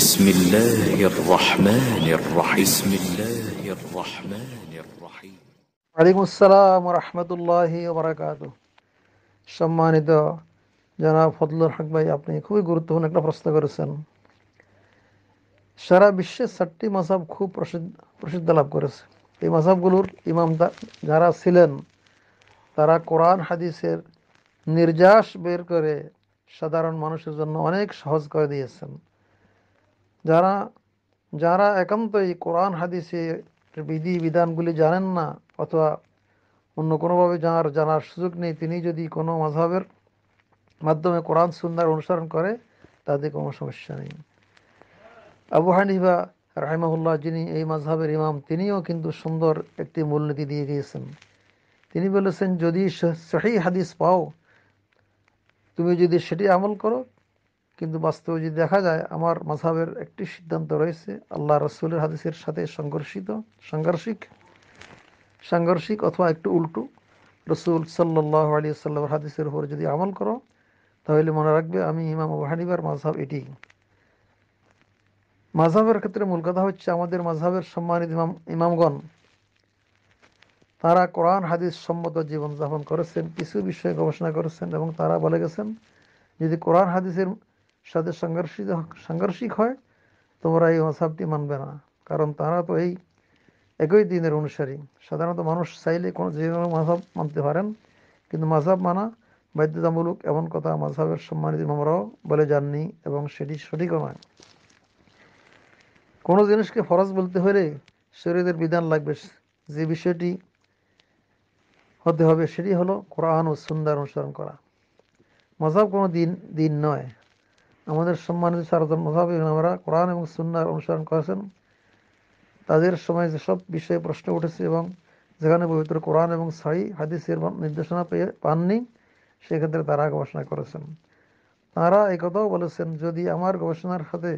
بسم الله الرحمن الرحيم بسم الله الرحمن الرحيم وعليكم السلام আসসালাম الله وبركاته সম্মানিত জনাব ফজলুর হক ভাই আপনি খুবই গুরুত্বপূর্ণ একটা প্রশ্ন করেছেন সারা বিশ্বে ষাটটি মাসাব খুব প্রসিদ্ধ প্রসিদ্ধ লাভ করেছে এই মাসাবগুলোর ইমাম যারা ছিলেন তারা কোরআন হাদিসের নির্যাস বের করে সাধারণ মানুষের জন্য অনেক সহজ করে দিয়েছেন যারা যারা একান্তই কোরআন হাদিসের বিধি বিধানগুলি জানেন না অথবা অন্য কোনোভাবে যার জানার সুযোগ নেই তিনি যদি কোনো মাঝহের মাধ্যমে কোরআন সুন্দর অনুসরণ করে তাতে কোনো সমস্যা নেই আবু হানিফা রাহিমাহুল্লাহ যিনি এই মাঝহের ইমাম তিনিও কিন্তু সুন্দর একটি মূলনীতি দিয়ে গিয়েছেন তিনি বলেছেন যদি সহি হাদিস পাও তুমি যদি সেটি আমল করো কিন্তু বাস্তবে যদি দেখা যায় আমার মাঝাবের একটি সিদ্ধান্ত রয়েছে আল্লাহ রসুলের হাদিসের সাথে সংঘর্ষিত সাংঘর্ষিক সাংঘর্ষিক অথবা একটু উল্টু রসুল সাল্লাহ আলী সাল্লাহ হাদিসের উপর যদি আমল করো তাহলে মনে রাখবে আমি ইমাম আবু হানিবার মাঝহাব এটি মাঝহাবের ক্ষেত্রে মূল কথা হচ্ছে আমাদের মাঝহাবের সম্মানিত ইমাম ইমামগণ তারা কোরআন হাদিস সম্মত জীবনযাপন করেছেন কিছু বিষয়ে গবেষণা করেছেন এবং তারা বলে গেছেন যদি কোরআন হাদিসের সাথে সংঘর্ষিত সাংঘর্ষিক হয় তোমরা এই মসাবটি মানবে না কারণ তারা তো এই একই দিনের অনুসারী সাধারণত মানুষ চাইলে কোনো যে কোনো মাঝাব মানতে পারেন কিন্তু মাঝাব মানা বাধ্যতামূলক এমন কথা মাঝাবের সম্মানিত আমরাও বলে যাননি এবং সেটি সঠিকও নয় কোনো জিনিসকে ফরজ বলতে হলে শরীরের বিধান লাগবে যে বিষয়টি হতে হবে সেটি হলো কোরআন ও সুন্দর অনুসরণ করা মজাব কোনো দিন দিন নয় আমাদের সম্মানিত সারাজন মজাবিন আমরা কোরআন এবং সুন্নার অনুসরণ করেছেন তাদের সময় যেসব বিষয়ে প্রশ্ন উঠেছে এবং যেখানে পবিত্র কোরআন এবং সাই হাদিসের নির্দেশনা পেয়ে পাননি সেক্ষেত্রে তারা গবেষণা করেছেন তারা একথাও বলেছেন যদি আমার গবেষণার সাথে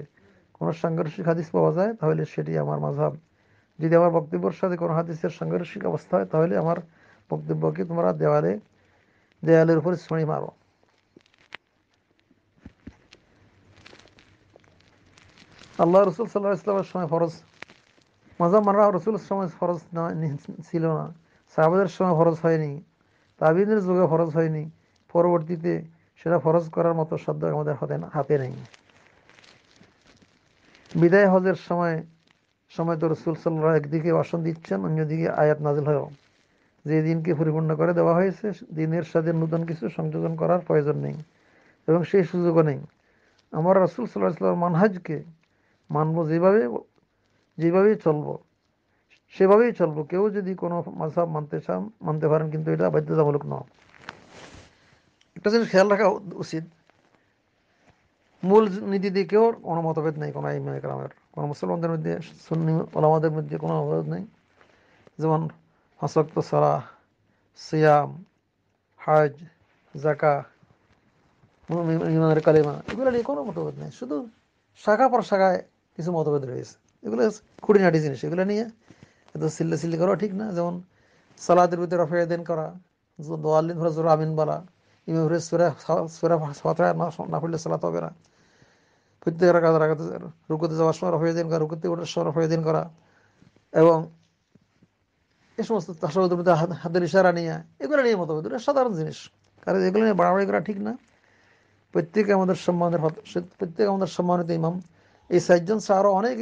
কোনো সাংঘর্ষিক হাদিস পাওয়া যায় তাহলে সেটি আমার মাঝাব যদি আমার বক্তব্যের সাথে কোনো হাদিসের সাংঘর্ষিক অবস্থা হয় তাহলে আমার বক্তব্যকে তোমরা দেওয়ালে দেয়ালের উপরে ছড়ি মারো আল্লাহ রসুল সাল্লাহ ইসলামের সময় ফরজ মজা মারা রসুলের সময় ফরজ না ছিল না সাহাবাদের সময় ফরজ হয়নি তাবিদের যুগে ফরজ হয়নি পরবর্তীতে সেটা ফরজ করার মতো সাধ্য আমাদের হাতে হাতে নেই বিদায় হজের সময় সময় তো রসুল সাল্লাহ একদিকে বাসন দিচ্ছেন অন্যদিকে আয়াত নাজিল হয়েও যে দিনকে পরিপূর্ণ করে দেওয়া হয়েছে দিনের সাথে নতুন কিছু সংযোজন করার প্রয়োজন নেই এবং সেই সুযোগও নেই আমার রসুল সাল্লাহ ইসলামের মানহাজকে মানব যেভাবে যেভাবেই চলবো সেভাবেই চলবো কেউ যদি কোনো মাসাব মানতে চান মানতে পারেন কিন্তু এটা বাধ্যতামূলক নয় একটা জিনিস খেয়াল রাখা উচিত মূল নীতি দিয়ে কেউ কোনো মতভেদ নেই কোনো ইমাম গ্রামের কোনো মুসলমানদের মধ্যে সুন্নি ওলামাদের মধ্যে কোনো মতভেদ নেই যেমন হাসক্ত সারা সিয়াম হাজ জাকা ইমামের কালিমা এগুলো নিয়ে কোনো মতভেদ নেই শুধু শাখা পর শাখায় কিছু মতভেদ রয়েছে এগুলো খুঁটিনাটি জিনিস এগুলো নিয়ে এত সিল্লে সিল্লি করা ঠিক না যেমন সালাদের ভিতরে রফে দিন করা দোয়ালিন ফোরা জোরা আমিন বলা ইমাম ফিরে সুরা না পড়লে সালাত হবে না প্রত্যেক রাখাত রাখাতে রুকুতে যাওয়ার সময় রফে দিন করা রুকুতে ওঠার সময় রফে দিন করা এবং এ সমস্ত তাসাউদের মধ্যে হাতের ইশারা নিয়ে এগুলো নিয়ে মতভেদ এটা সাধারণ জিনিস কারণ এগুলো নিয়ে বাড়াবাড়ি করা ঠিক না প্রত্যেকে আমাদের সম্মানের প্রত্যেক আমাদের সম্মানিত ইমাম এই সাতজন আরও অনেক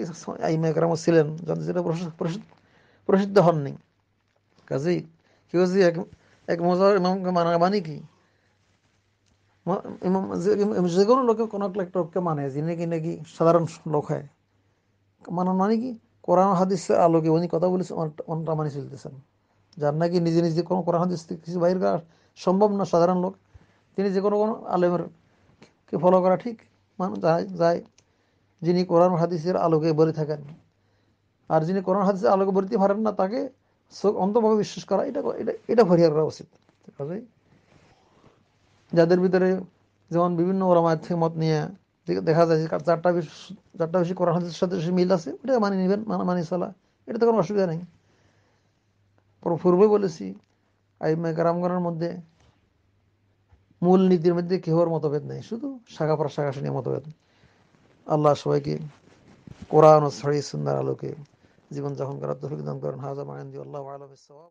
ইমাকরাম ছিলেন যেটা প্রসিদ্ধ হননি কাজেই কেউ যে এক এক মজার ইমামকে মানা মানে কি যে কোনো লোকে কোনো এক লোককে মানে যিনি কি নাকি সাধারণ লোক হয় মানা মানে কি কোরআন হাদিস আলোকে উনি কথা বলেছে অনটা মানি চলতেছেন যার নাকি নিজে নিজে কোনো কোরআন হাদিস কিছু বাইর করা সম্ভব না সাধারণ লোক তিনি যে কোনো কোনো আলেমের কে ফলো করা ঠিক মানুষ যায় যিনি কোরআন হাদিসের আলোকে বলে থাকেন আর যিনি কোরআন হাদিসের আলোকে বলতে পারেন না তাকে অন্তভাবে বিশ্বাস করা এটা এটা এটা করা উচিত যাদের ভিতরে যেমন বিভিন্ন ওরামায় থেকে মত নিয়ে দেখা যায় চারটা বেশি চারটা বেশি কোরআন হাদিসের সাথে মিল আছে ওটা মানিয়ে নেবেন মানিয়ে চলা এটা তো কোনো অসুবিধা নেই পূর্বে বলেছি আইমা গ্রামগণের মধ্যে মূল নীতির মধ্যে কেহর মতভেদ নেই শুধু শাখা শাখা নিয়ে মতভেদ আল্লাহ সবাইকে কোরআন ও সরি সুন্দর আলোকে জীবনযাপন করার তফিক দান করেন হাজা মায়ান্দি আল্লাহ আলম